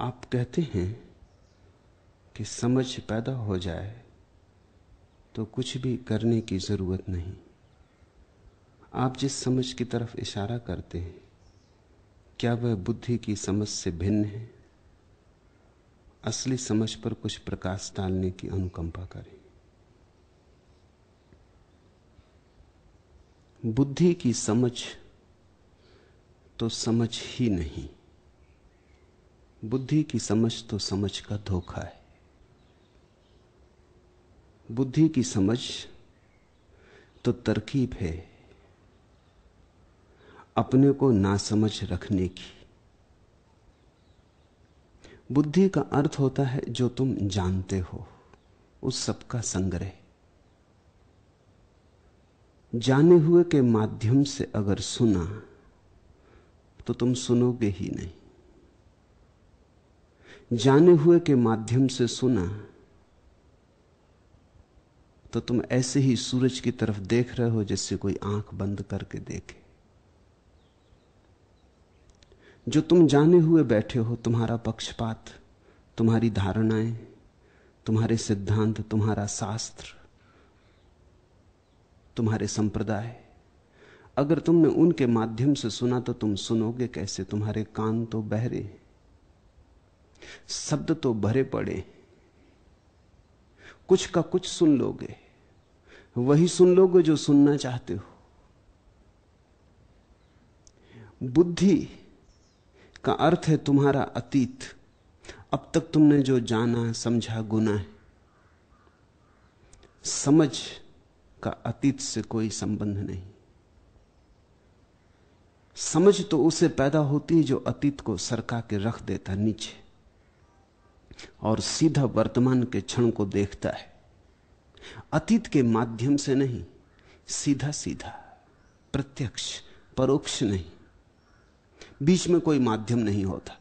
आप कहते हैं कि समझ पैदा हो जाए तो कुछ भी करने की ज़रूरत नहीं आप जिस समझ की तरफ इशारा करते हैं क्या वह बुद्धि की समझ से भिन्न है असली समझ पर कुछ प्रकाश डालने की अनुकंपा करें बुद्धि की समझ तो समझ ही नहीं बुद्धि की समझ तो समझ का धोखा है बुद्धि की समझ तो तरकीब है अपने को ना समझ रखने की बुद्धि का अर्थ होता है जो तुम जानते हो उस सब का संग्रह जाने हुए के माध्यम से अगर सुना तो तुम सुनोगे ही नहीं जाने हुए के माध्यम से सुना तो तुम ऐसे ही सूरज की तरफ देख रहे हो जैसे कोई आंख बंद करके देखे जो तुम जाने हुए बैठे हो तुम्हारा पक्षपात तुम्हारी धारणाएं तुम्हारे सिद्धांत तुम्हारा शास्त्र तुम्हारे संप्रदाय अगर तुमने उनके माध्यम से सुना तो तुम सुनोगे कैसे तुम्हारे कान तो बहरे हैं शब्द तो भरे पड़े कुछ का कुछ सुन लोगे वही सुन लोगे जो सुनना चाहते हो बुद्धि का अर्थ है तुम्हारा अतीत अब तक तुमने जो जाना समझा गुना है समझ का अतीत से कोई संबंध नहीं समझ तो उसे पैदा होती है जो अतीत को सरका के रख देता नीचे और सीधा वर्तमान के क्षण को देखता है अतीत के माध्यम से नहीं सीधा सीधा प्रत्यक्ष परोक्ष नहीं बीच में कोई माध्यम नहीं होता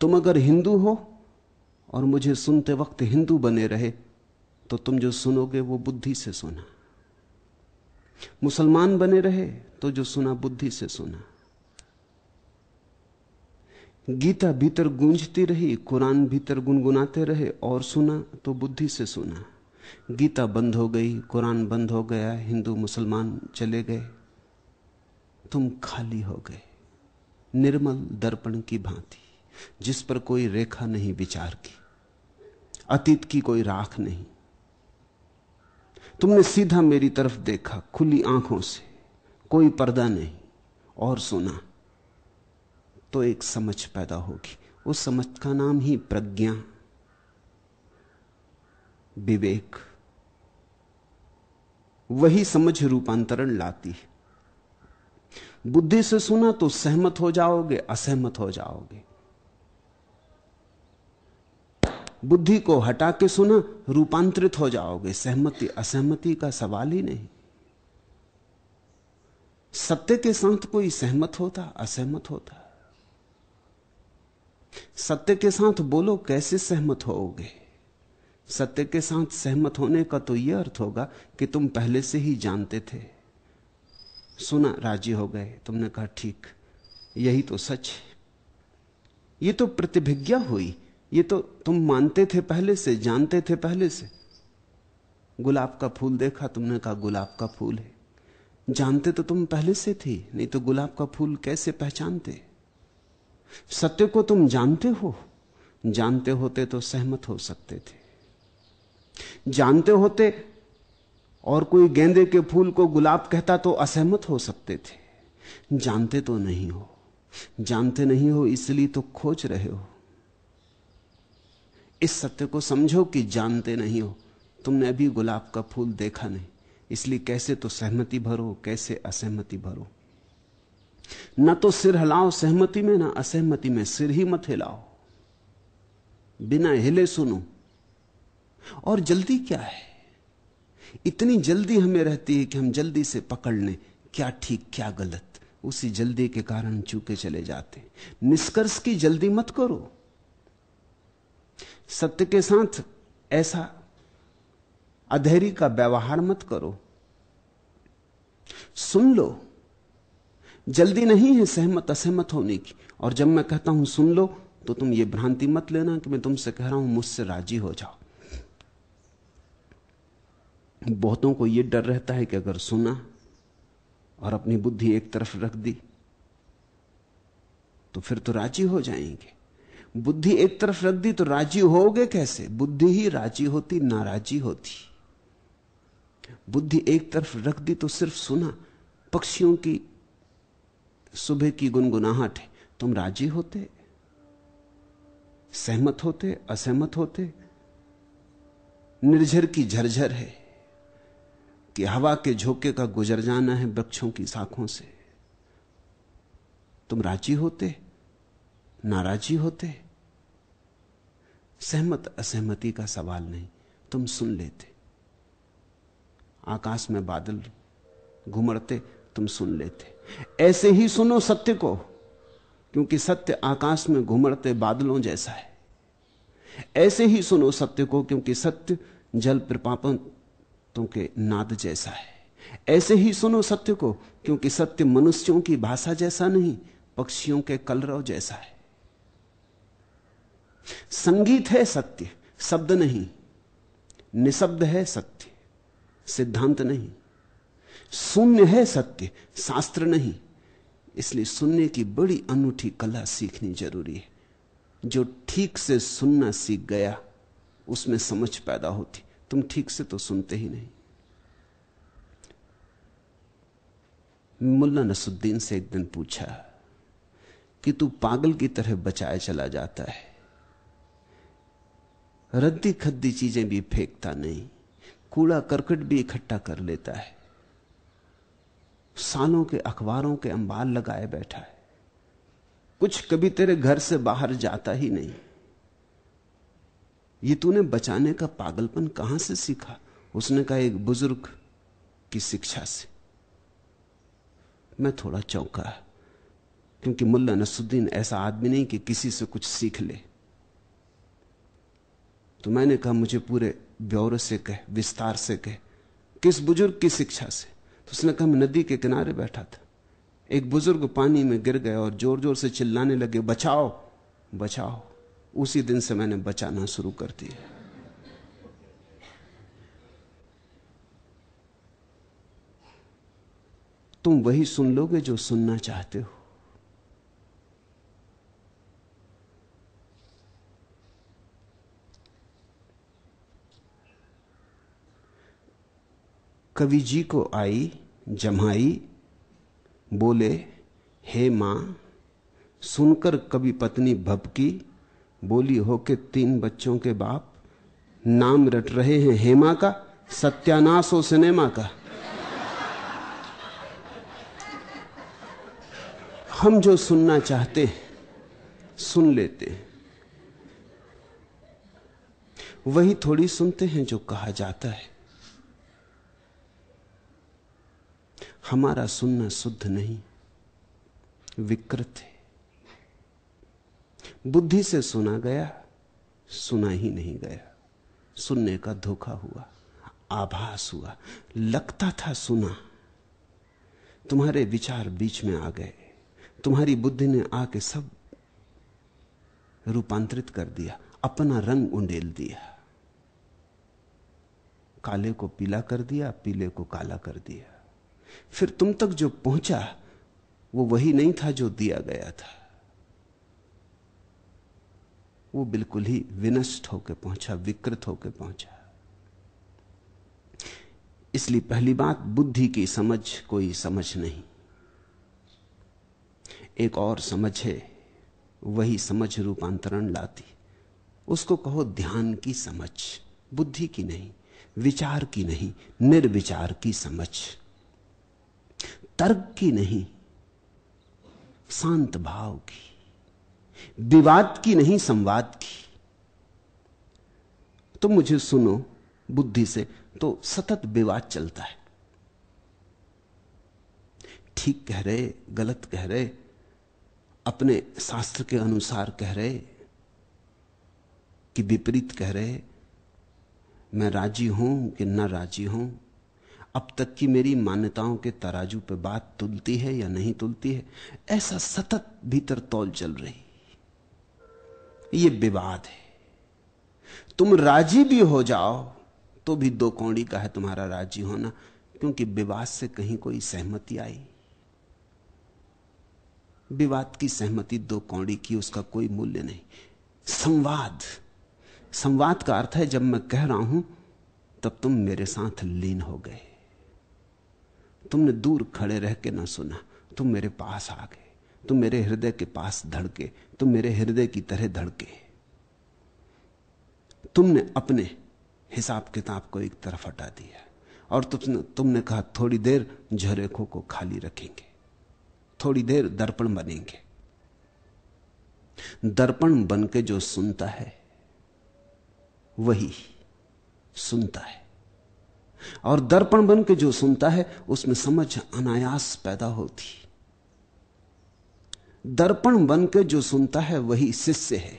तुम अगर हिंदू हो और मुझे सुनते वक्त हिंदू बने रहे तो तुम जो सुनोगे वो बुद्धि से सुना मुसलमान बने रहे तो जो सुना बुद्धि से सुना गीता भीतर गूंजती रही कुरान भीतर गुनगुनाते रहे और सुना तो बुद्धि से सुना गीता बंद हो गई कुरान बंद हो गया हिंदू मुसलमान चले गए तुम खाली हो गए निर्मल दर्पण की भांति जिस पर कोई रेखा नहीं विचार की अतीत की कोई राख नहीं तुमने सीधा मेरी तरफ देखा खुली आंखों से कोई पर्दा नहीं और सुना तो एक समझ पैदा होगी उस समझ का नाम ही प्रज्ञा विवेक वही समझ रूपांतरण लाती है बुद्धि से सुना तो सहमत हो जाओगे असहमत हो जाओगे बुद्धि को हटा के सुना रूपांतरित हो जाओगे सहमति असहमति का सवाल ही नहीं सत्य के साथ कोई सहमत होता असहमत होता सत्य के साथ बोलो कैसे सहमत होोगे सत्य के साथ सहमत होने का तो यह अर्थ होगा कि तुम पहले से ही जानते थे सुना राजी हो गए तुमने कहा ठीक यही तो सच है ये तो प्रतिभिज्ञा हुई ये तो तुम मानते थे पहले से जानते थे पहले से गुलाब का फूल देखा तुमने कहा गुलाब का फूल है जानते तो तुम पहले से थी नहीं तो गुलाब का फूल कैसे पहचानते सत्य को तुम जानते हो जानते होते तो सहमत हो सकते थे जानते होते और कोई गेंदे के फूल को गुलाब कहता तो असहमत हो सकते थे जानते तो नहीं हो जानते नहीं हो इसलिए तो खोज रहे हो इस सत्य को समझो कि जानते नहीं हो तुमने अभी गुलाब का फूल देखा नहीं इसलिए कैसे तो सहमति भरो कैसे असहमति भरो ना तो सिर हिलाओ सहमति में ना असहमति में सिर ही मत हिलाओ बिना हिले सुनो और जल्दी क्या है इतनी जल्दी हमें रहती है कि हम जल्दी से पकड़ लें क्या ठीक क्या गलत उसी जल्दी के कारण चूके चले जाते निष्कर्ष की जल्दी मत करो सत्य के साथ ऐसा अधेरी का व्यवहार मत करो सुन लो जल्दी नहीं है सहमत असहमत होने की और जब मैं कहता हूं सुन लो तो तुम ये भ्रांति मत लेना कि मैं तुमसे कह रहा हूं मुझसे राजी हो जाओ बहुतों को यह डर रहता है कि अगर सुना और अपनी बुद्धि एक तरफ रख दी तो फिर तो राजी हो जाएंगे बुद्धि एक तरफ रख दी तो राजी होगे कैसे बुद्धि ही राजी होती नाराजी होती बुद्धि एक तरफ रख दी तो सिर्फ सुना पक्षियों की सुबह की गुनगुनाहट है तुम राजी होते सहमत होते असहमत होते निर्झर की झरझर है कि हवा के झोंके का गुजर जाना है वृक्षों की शाखों से तुम राजी होते नाराजी होते सहमत असहमति का सवाल नहीं तुम सुन लेते आकाश में बादल घुमड़ते तुम सुन लेते ऐसे ही सुनो सत्य को क्योंकि सत्य आकाश में घुमड़ते बादलों जैसा है ऐसे ही सुनो सत्य को क्योंकि सत्य जल प्रपापतों के नाद जैसा है ऐसे ही सुनो सत्य को क्योंकि सत्य मनुष्यों की भाषा जैसा नहीं पक्षियों के कलरव जैसा है संगीत है सत्य शब्द नहीं निशब्द है सत्य सिद्धांत नहीं शून्य है सत्य शास्त्र नहीं इसलिए सुनने की बड़ी अनूठी कला सीखनी जरूरी है जो ठीक से सुनना सीख गया उसमें समझ पैदा होती तुम ठीक से तो सुनते ही नहीं मुल्ला नसुद्दीन से एक दिन पूछा कि तू पागल की तरह बचाए चला जाता है रद्दी खद्दी चीजें भी फेंकता नहीं कूड़ा करकट भी इकट्ठा कर लेता है सालों के अखबारों के अंबार लगाए बैठा है कुछ कभी तेरे घर से बाहर जाता ही नहीं ये तूने बचाने का पागलपन कहां से सीखा उसने कहा एक बुजुर्ग की शिक्षा से मैं थोड़ा चौंका क्योंकि मुल्ला नसुद्दीन ऐसा आदमी नहीं कि किसी से कुछ सीख ले तो मैंने कहा मुझे पूरे ब्यौर से कह विस्तार से कह किस बुजुर्ग की शिक्षा से तो उसने कहा मैं नदी के किनारे बैठा था एक बुजुर्ग पानी में गिर गए और जोर जोर से चिल्लाने लगे बचाओ बचाओ उसी दिन से मैंने बचाना शुरू कर दिया तुम वही सुन लोगे जो सुनना चाहते हो कवि जी को आई जमाई बोले हे मां सुनकर कभी पत्नी भबकी बोली हो के तीन बच्चों के बाप नाम रट रहे हैं हेमा का सत्यानाश हो सिनेमा का हम जो सुनना चाहते सुन लेते वही थोड़ी सुनते हैं जो कहा जाता है हमारा सुनना शुद्ध नहीं विकृत है बुद्धि से सुना गया सुना ही नहीं गया सुनने का धोखा हुआ आभास हुआ लगता था सुना तुम्हारे विचार बीच में आ गए तुम्हारी बुद्धि ने आके सब रूपांतरित कर दिया अपना रंग उंडेल दिया काले को पीला कर दिया पीले को काला कर दिया फिर तुम तक जो पहुंचा वो वही नहीं था जो दिया गया था वो बिल्कुल ही विनष्ट होकर पहुंचा विकृत होकर पहुंचा इसलिए पहली बात बुद्धि की समझ कोई समझ नहीं एक और समझ है वही समझ रूपांतरण लाती उसको कहो ध्यान की समझ बुद्धि की नहीं विचार की नहीं निर्विचार की समझ तर्क की नहीं शांत भाव की विवाद की नहीं संवाद की तो मुझे सुनो बुद्धि से तो सतत विवाद चलता है ठीक कह रहे गलत कह रहे अपने शास्त्र के अनुसार कह रहे कि विपरीत कह रहे मैं राजी हूं कि ना राजी हूं अब तक की मेरी मान्यताओं के तराजू पे बात तुलती है या नहीं तुलती है ऐसा सतत भीतर तौल चल रही ये विवाद है तुम राजी भी हो जाओ तो भी दो कौड़ी का है तुम्हारा राजी होना क्योंकि विवाद से कहीं कोई सहमति आई विवाद की सहमति दो कौड़ी की उसका कोई मूल्य नहीं संवाद संवाद का अर्थ है जब मैं कह रहा हूं तब तुम मेरे साथ लीन हो गए तुमने दूर खड़े रह के ना सुना तुम मेरे पास आ गए तुम मेरे हृदय के पास धड़के तुम मेरे हृदय की तरह धड़के तुमने अपने हिसाब किताब को एक तरफ हटा दिया और तुमने तुमने कहा थोड़ी देर झरेखों को खाली रखेंगे थोड़ी देर दर्पण बनेंगे दर्पण बन के जो सुनता है वही सुनता है और दर्पण बन के जो सुनता है उसमें समझ अनायास पैदा होती दर्पण बन के जो सुनता है वही शिष्य है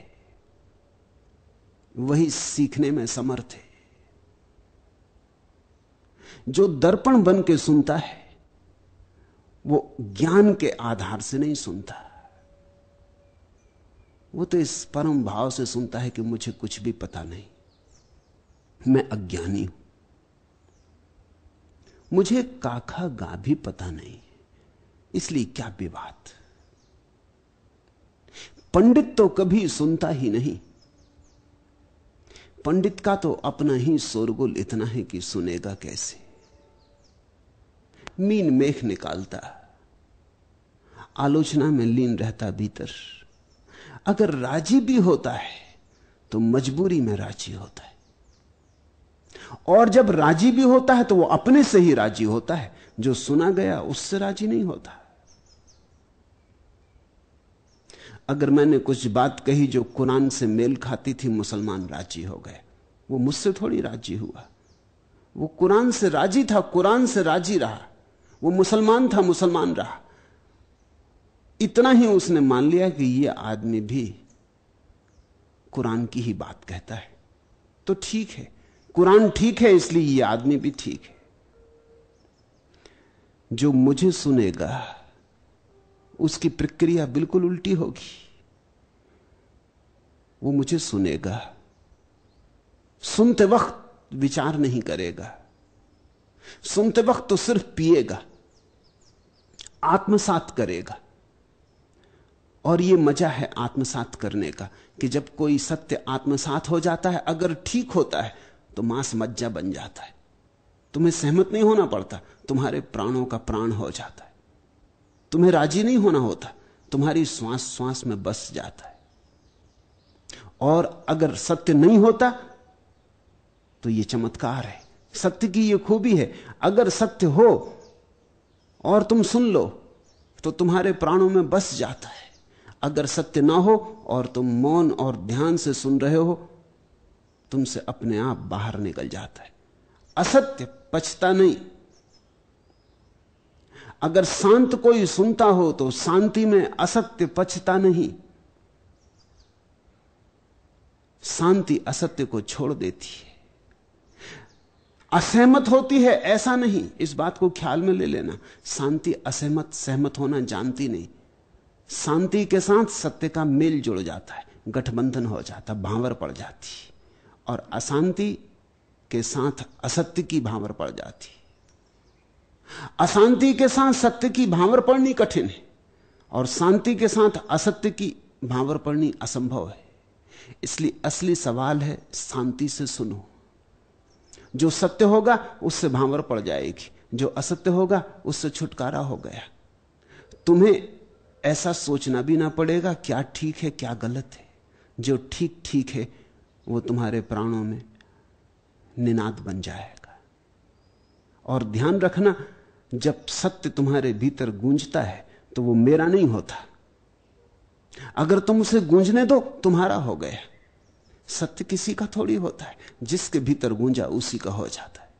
वही सीखने में समर्थ है जो दर्पण बन के सुनता है वो ज्ञान के आधार से नहीं सुनता वो तो इस परम भाव से सुनता है कि मुझे कुछ भी पता नहीं मैं अज्ञानी हूं मुझे काखा गा भी पता नहीं इसलिए क्या विवाद पंडित तो कभी सुनता ही नहीं पंडित का तो अपना ही शोरगुल इतना है कि सुनेगा कैसे मीन मेघ निकालता आलोचना में लीन रहता भीतर अगर राजी भी होता है तो मजबूरी में राजी होता है और जब राजी भी होता है तो वो अपने से ही राजी होता है जो सुना गया उससे राजी नहीं होता अगर मैंने कुछ बात कही जो कुरान से मेल खाती थी मुसलमान राजी हो गए वो मुझसे थोड़ी राजी हुआ वो कुरान से राजी था कुरान से राजी रहा वो मुसलमान था मुसलमान रहा इतना ही उसने मान लिया कि यह आदमी भी कुरान की ही बात कहता है तो ठीक है कुरान ठीक है इसलिए ये आदमी भी ठीक है जो मुझे सुनेगा उसकी प्रक्रिया बिल्कुल उल्टी होगी वो मुझे सुनेगा सुनते वक्त विचार नहीं करेगा सुनते वक्त तो सिर्फ पिएगा आत्मसात करेगा और यह मजा है आत्मसात करने का कि जब कोई सत्य आत्मसात हो जाता है अगर ठीक होता है तो मांस मज्जा बन जाता है तुम्हें सहमत नहीं होना पड़ता तुम्हारे प्राणों का प्राण हो जाता है तुम्हें राजी नहीं होना होता तुम्हारी श्वास श्वास में बस जाता है और अगर सत्य नहीं होता तो यह चमत्कार है सत्य की यह खूबी है अगर सत्य हो और तुम सुन लो तो तुम्हारे प्राणों में बस जाता है अगर सत्य ना हो और तुम मौन और ध्यान से सुन रहे हो तुमसे अपने आप बाहर निकल जाता है असत्य पछता नहीं अगर शांत कोई सुनता हो तो शांति में असत्य पछता नहीं शांति असत्य को छोड़ देती है असहमत होती है ऐसा नहीं इस बात को ख्याल में ले लेना शांति असहमत सहमत होना जानती नहीं शांति के साथ सत्य का मेल जुड़ जाता है गठबंधन हो जाता भावर पड़ जाती है और अशांति के साथ असत्य की भावर पड़ जाती अशांति के साथ सत्य की भावर पड़नी कठिन है और शांति के साथ असत्य की भावर पड़नी असंभव है इसलिए असली सवाल है शांति से सुनो जो सत्य होगा उससे भावर पड़ जाएगी जो असत्य होगा उससे छुटकारा हो गया तुम्हें ऐसा सोचना भी ना पड़ेगा क्या ठीक है क्या गलत है जो ठीक ठीक है वो तुम्हारे प्राणों में निनाद बन जाएगा और ध्यान रखना जब सत्य तुम्हारे भीतर गूंजता है तो वो मेरा नहीं होता अगर तुम उसे गूंजने दो तुम्हारा हो गया सत्य किसी का थोड़ी होता है जिसके भीतर गूंजा उसी का हो जाता है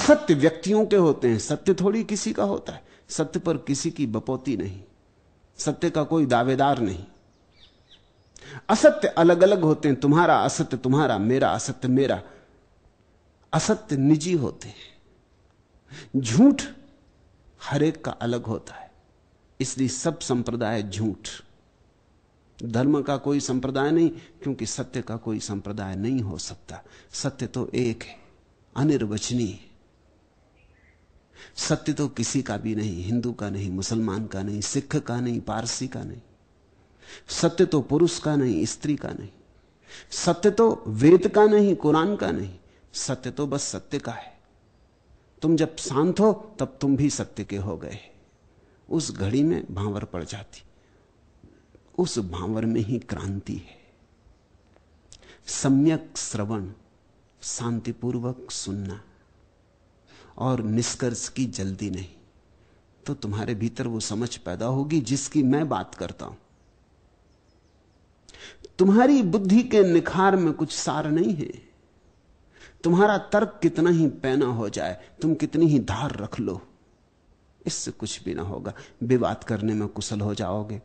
असत्य व्यक्तियों के होते हैं सत्य थोड़ी किसी का होता है सत्य पर किसी की बपोती नहीं सत्य का कोई दावेदार नहीं असत्य अलग अलग होते हैं तुम्हारा असत्य तुम्हारा मेरा असत्य मेरा असत्य निजी होते हैं झूठ हरेक का अलग होता है इसलिए सब संप्रदाय झूठ धर्म का कोई संप्रदाय नहीं क्योंकि सत्य का कोई संप्रदाय नहीं हो सकता सत्य तो एक है अनिर्वचनीय सत्य तो किसी का भी नहीं हिंदू का नहीं मुसलमान का नहीं सिख का नहीं पारसी का नहीं सत्य तो पुरुष का नहीं स्त्री का नहीं सत्य तो वेद का नहीं कुरान का नहीं सत्य तो बस सत्य का है तुम जब शांत हो तब तुम भी सत्य के हो गए उस घड़ी में भांवर पड़ जाती उस भांवर में ही क्रांति है सम्यक श्रवण शांतिपूर्वक सुनना और निष्कर्ष की जल्दी नहीं तो तुम्हारे भीतर वो समझ पैदा होगी जिसकी मैं बात करता हूं तुम्हारी बुद्धि के निखार में कुछ सार नहीं है तुम्हारा तर्क कितना ही पैना हो जाए तुम कितनी ही धार रख लो इससे कुछ भी ना होगा विवाद करने में कुशल हो जाओगे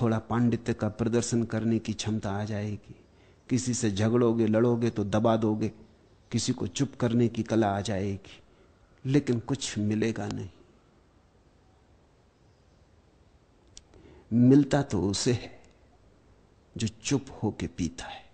थोड़ा पांडित्य का प्रदर्शन करने की क्षमता आ जाएगी किसी से झगड़ोगे लड़ोगे तो दबा दोगे किसी को चुप करने की कला आ जाएगी लेकिन कुछ मिलेगा नहीं मिलता तो उसे है जो चुप होके पीता है